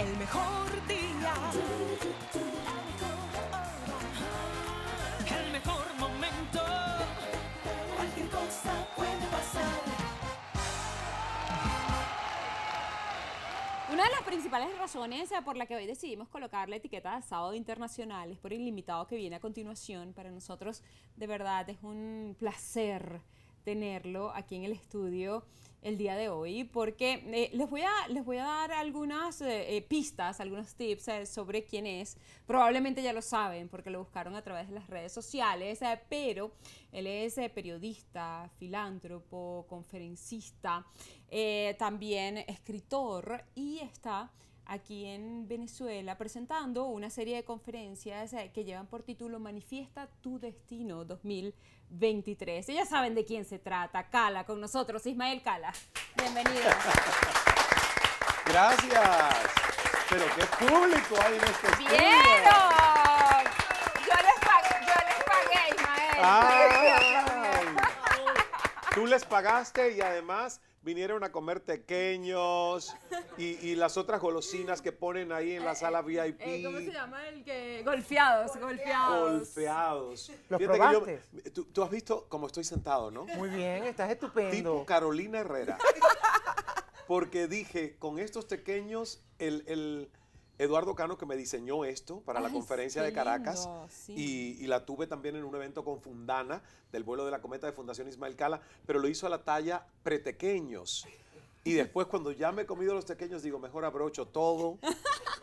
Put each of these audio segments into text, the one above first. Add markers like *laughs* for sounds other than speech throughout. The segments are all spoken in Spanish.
el mejor día, el mejor momento. Cualquier cosa puede pasar. Una de las principales razones eh, por la que hoy decidimos colocar la etiqueta de sábado internacional es por el limitado que viene a continuación. Para nosotros, de verdad, es un placer tenerlo aquí en el estudio el día de hoy porque eh, les, voy a, les voy a dar algunas eh, eh, pistas, algunos tips sobre quién es. Probablemente ya lo saben porque lo buscaron a través de las redes sociales, pero él es periodista, filántropo, conferencista, también escritor y está aquí en Venezuela presentando una serie de conferencias eh, que llevan por título Manifiesta tu destino 2023. Y ya saben de quién se trata. Cala con nosotros, Ismael Cala. Bienvenido. Gracias. Pero qué público hay en este estudio. Yo les pagué, yo les pagué Ismael. tú les pagaste y además vinieron a comer tequeños y, las otras golosinas que ponen ahí en la sala VIP. Eh, eh, ¿Cómo se llama el que? Golfeados, golfeados. Golfeados. ¿Los probaste? tú, has visto cómo estoy sentado, ¿no? Muy bien, estás estupendo. Tipo Carolina Herrera. Porque dije, con estos tequeños, el Eduardo Cano, que me diseñó esto para la conferencia de Caracas, y, la tuve también en un evento con Fundana, del vuelo de la cometa de Fundación Ismael Cala, pero lo hizo a la talla pretequeños. Y después, cuando ya me he comido los tequeños, digo, mejor abrocho todo,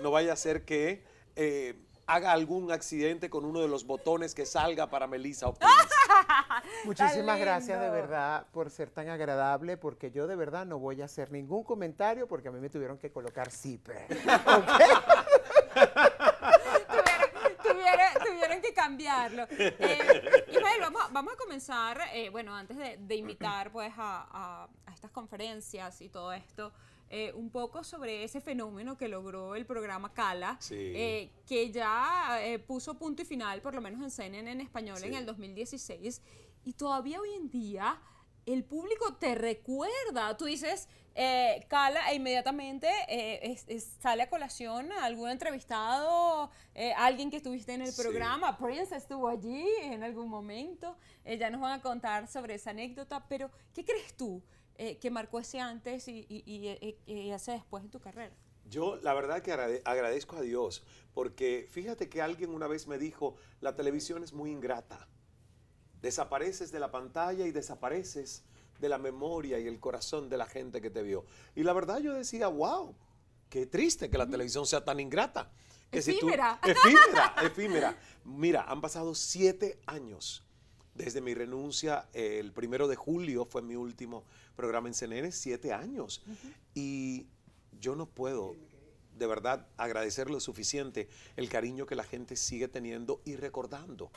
no vaya a ser que... Eh, haga algún accidente con uno de los botones que salga para Melissa *laughs* Muchísimas gracias de verdad por ser tan agradable, porque yo de verdad no voy a hacer ningún comentario porque a mí me tuvieron que colocar zipper. *laughs* tuvieron que cambiarlo. Eh, vamos a, vamos a comenzar, eh, bueno, antes de, invitar pues a, a, estas conferencias y todo esto, eh, un poco sobre ese fenómeno que logró el programa Cala, eh, que ya eh, puso punto y final, por lo menos en CNN en español, en el 2016. Y todavía hoy en día el público te recuerda. Tú dices, cala e inmediatamente sale a colación algún entrevistado, alguien que estuviste en el programa. Prince estuvo allí en algún momento. ya nos van a contar sobre esa anécdota. Pero, ¿qué crees tú? Eh, que marcó ese antes y, eh, y, ese después en tu carrera? Yo la verdad que agradezco a Dios, porque fíjate que alguien una vez me dijo, la televisión es muy ingrata. Desapareces de la pantalla y desapareces de la memoria y el corazón de la gente que te vio. Y la verdad yo decía, wow, qué triste que la televisión sea tan ingrata. efímera. efímera, efímera. Mira, han pasado siete años desde mi renuncia, eh, el primero de julio fue mi último programa en CNN, siete años. Y yo no puedo, de verdad, agradecer lo suficiente el cariño que la gente sigue teniendo y recordando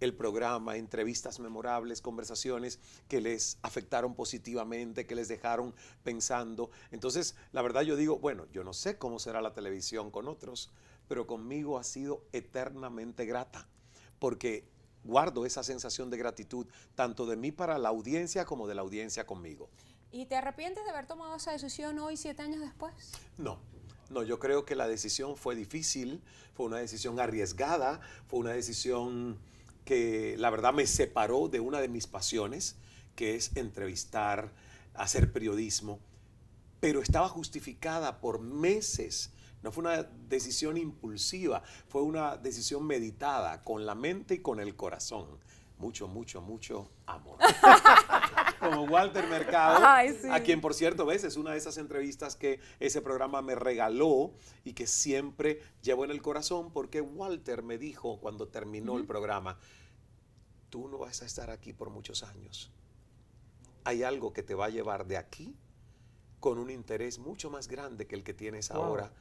el programa, entrevistas memorables, conversaciones que les afectaron positivamente, que les dejaron pensando. Entonces, la verdad yo digo, bueno, yo no sé cómo será la televisión con otros, pero conmigo ha sido eternamente grata, porque guardo esa sensación de gratitud, tanto de mí para la audiencia como de la audiencia conmigo. ¿Y te arrepientes de haber tomado esa decisión hoy, siete años después? No, no, yo creo que la decisión fue difícil, fue una decisión arriesgada, fue una decisión que la verdad me separó de una de mis pasiones, que es entrevistar, hacer periodismo, pero estaba justificada por meses no fue una decisión impulsiva, fue una decisión meditada con la mente y con el corazón. Mucho, mucho, mucho amor. *laughs* Como Walter Mercado, a quien por cierto ves, es una de esas entrevistas que ese programa me regaló y que siempre llevo en el corazón porque Walter me dijo cuando terminó el programa, tú no vas a estar aquí por muchos años. Hay algo que te va a llevar de aquí con un interés mucho más grande que el que tienes ahora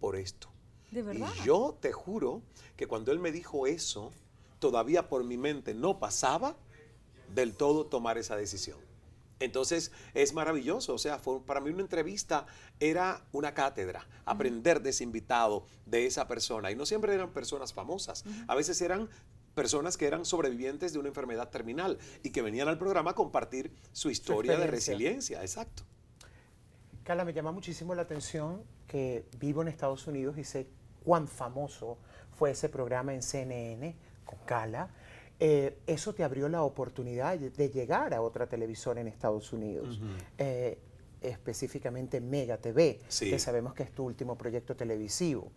por esto. ¿De verdad? yo te juro que cuando él me dijo eso, todavía por mi mente no pasaba del todo tomar esa decisión. Entonces es maravilloso, o sea, para mí una entrevista era una cátedra, aprender de ese invitado, de esa persona. Y no siempre eran personas famosas, a veces eran personas que eran sobrevivientes de una enfermedad terminal y que venían al programa a compartir su historia de resiliencia, exacto. Carla, me llama muchísimo la atención que vivo en Estados Unidos y sé cuán famoso fue ese programa en CNN con Carla. Eh, eso te abrió la oportunidad de llegar a otra televisora en Estados Unidos. Eh, específicamente Mega TV, que sabemos que es tu último proyecto televisivo.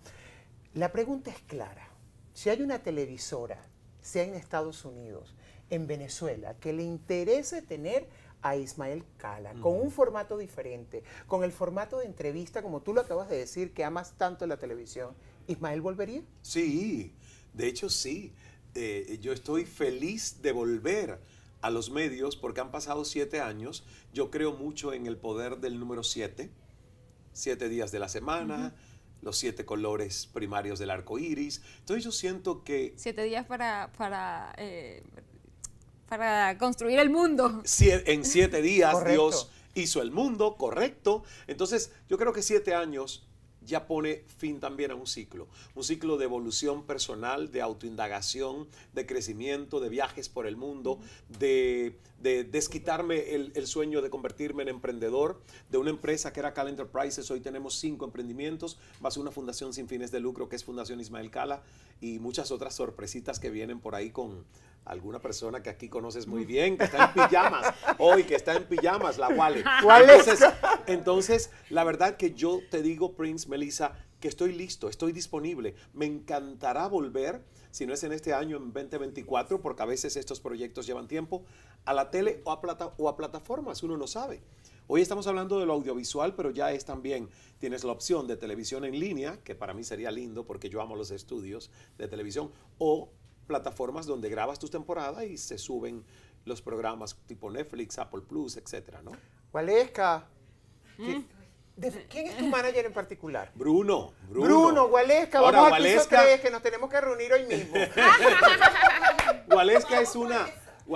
La pregunta es clara. Si hay una televisora, sea en Estados Unidos, en Venezuela, que le interese tener a Ismael Cala, con un formato diferente, con el formato de entrevista, como tú lo acabas de decir, que amas tanto en la televisión. ¿Ismael volvería? Sí, de hecho sí. Eh, yo estoy feliz de volver a los medios porque han pasado siete años. Yo creo mucho en el poder del número siete, siete días de la semana. los siete colores primarios del arco iris. Entonces yo siento que... Siete días para, para eh, para construir el mundo. En siete días Dios hizo el mundo, correcto. Entonces, yo creo que siete años ya pone fin también a un ciclo, un ciclo de evolución personal, de autoindagación, de crecimiento, de viajes por el mundo, de, desquitarme el, sueño de convertirme en emprendedor de una empresa que era Cal Enterprises, hoy tenemos cinco emprendimientos, más una fundación sin fines de lucro que es Fundación Ismael Cala y muchas otras sorpresitas que vienen por ahí con alguna persona que aquí conoces muy bien, que está en pijamas, *laughs* hoy que está en pijamas, la Wale. *laughs* Entonces, entonces, la verdad que yo te digo, Prince, Melissa, que estoy listo, estoy disponible. Me encantará volver, si no es en este año, en 2024, porque a veces estos proyectos llevan tiempo, a la tele o a, plata, o a plataformas, uno no sabe. Hoy estamos hablando de lo audiovisual, pero ya es también, tienes la opción de televisión en línea, que para mí sería lindo porque yo amo los estudios de televisión, o plataformas donde grabas tus temporadas y se suben los programas tipo Netflix, Apple Plus, etcétera, ¿no? ¿Quién es tu manager en particular? Bruno. Bruno, Bruno Vamos a Gualesca... que nos tenemos que reunir hoy mismo. Gualesca *laughs* es una...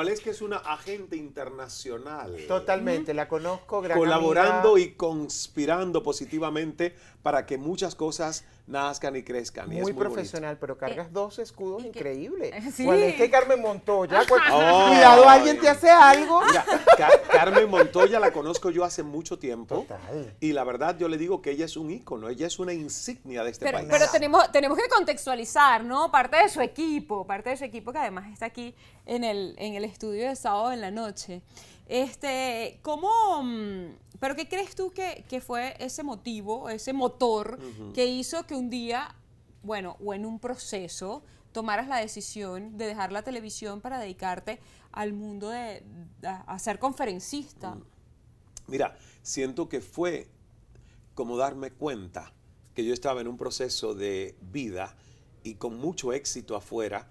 es una agente internacional. Totalmente, la conozco. colaborando y conspirando positivamente para que muchas cosas Nazca y crezca, Muy, es muy profesional, pero cargas eh, dos escudos increíbles. ¿Cuál *laughs* es que Carmen Montoya, ah, *laughs* cuidado, alguien te hace algo. Carmen Montoya la conozco yo hace mucho tiempo. Y la verdad, yo le digo que ella es un ícono, ella es una insignia de este país. Pero tenemos, tenemos que contextualizar, ¿no? Parte de su equipo, parte de su equipo que además está aquí en el, en el estudio de sábado en la noche. Este, ¿cómo, mm, pero qué crees tú que, fue ese motivo, ese motor que hizo que un día, bueno, o en un proceso, tomaras la decisión de dejar la televisión para dedicarte al mundo de, a, ser conferencista? Mm. Mira, siento que fue como darme cuenta que yo estaba en un proceso de vida y con mucho éxito afuera,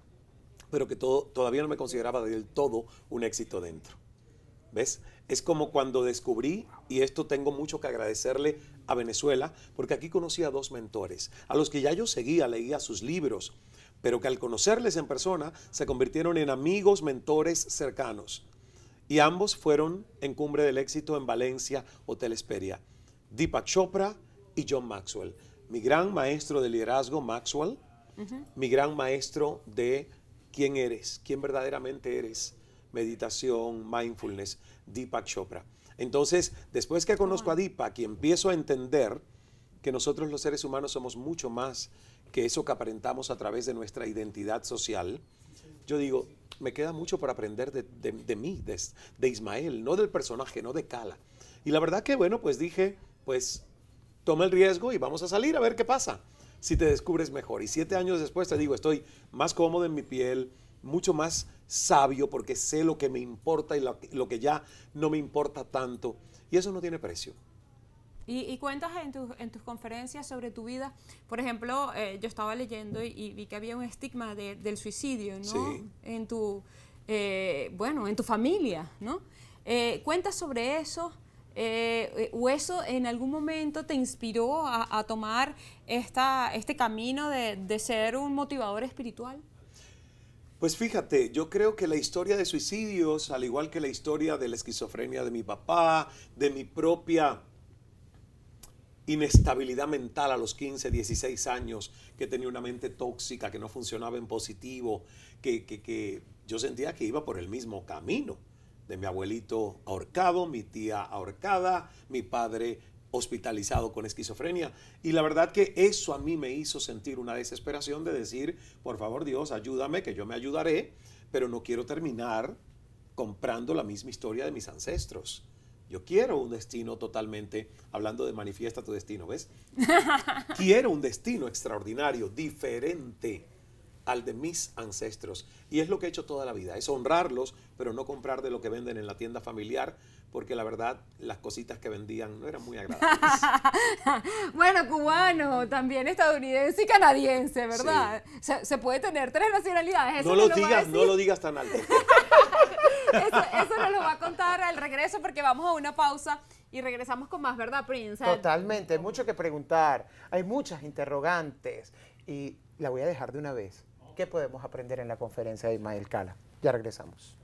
pero que todo, todavía no me consideraba del todo un éxito dentro. ¿Ves? Es como cuando descubrí, y esto tengo mucho que agradecerle a Venezuela, porque aquí conocí a dos mentores, a los que ya yo seguía, leía sus libros, pero que al conocerles en persona se convirtieron en amigos, mentores cercanos. Y ambos fueron en Cumbre del Éxito en Valencia, Hotel Esperia. Deepak Chopra y John Maxwell. Mi gran maestro de liderazgo, Maxwell, mi gran maestro de quién eres, quién verdaderamente eres meditación, mindfulness, Deepak Chopra. Entonces, después que conozco a Deepak y empiezo a entender que nosotros los seres humanos somos mucho más que eso que aparentamos a través de nuestra identidad social, yo digo, me queda mucho por aprender de, mí, de, de, Ismael, no del personaje, no de Kala. Y la verdad que, bueno, pues dije, pues toma el riesgo y vamos a salir a ver qué pasa, si te descubres mejor. Y siete años después te digo, estoy más cómodo en mi piel, mucho más sabio porque sé lo que me importa y lo, que ya no me importa tanto. Y eso no tiene precio. Y, cuentas en, tus conferencias sobre tu vida, por ejemplo, eh, yo estaba leyendo y, vi que había un estigma del suicidio, En tu, eh, bueno, en tu familia, ¿no? Eh, cuentas sobre eso. ¿O eso en algún momento te inspiró a, tomar esta, este camino de, de ser un motivador espiritual? Pues fíjate, yo creo que la historia de suicidios, al igual que la historia de la esquizofrenia de mi papá, de mi propia inestabilidad mental a los 15, 16 años, que tenía una mente tóxica, que no funcionaba en positivo, que, que yo sentía que iba por el mismo camino de mi abuelito ahorcado, mi tía ahorcada, mi padre hospitalizado con esquizofrenia. Y la verdad que eso a mí me hizo sentir una desesperación de decir, por favor Dios, ayúdame, que yo me ayudaré, pero no quiero terminar comprando la misma historia de mis ancestros. Yo quiero un destino totalmente, hablando de manifiesta tu destino, ¿ves? *laughs* quiero un destino extraordinario, diferente al de mis ancestros. Y es lo que he hecho toda la vida, es honrarlos, pero no comprar de lo que venden en la tienda familiar, porque la verdad las cositas que vendían no eran muy agradables. *laughs* bueno, cubano, también estadounidense y canadiense, ¿verdad? Se, puede tener tres nacionalidades. no lo, digas, no lo digas tan alto. *laughs* eso, nos lo va a contar al regreso porque vamos a una pausa y regresamos con más, ¿verdad, Prince? Totalmente, hay mucho que preguntar, hay muchas interrogantes y la voy a dejar de una vez. ¿Qué podemos aprender en la conferencia de Ismael Cala? Ya regresamos.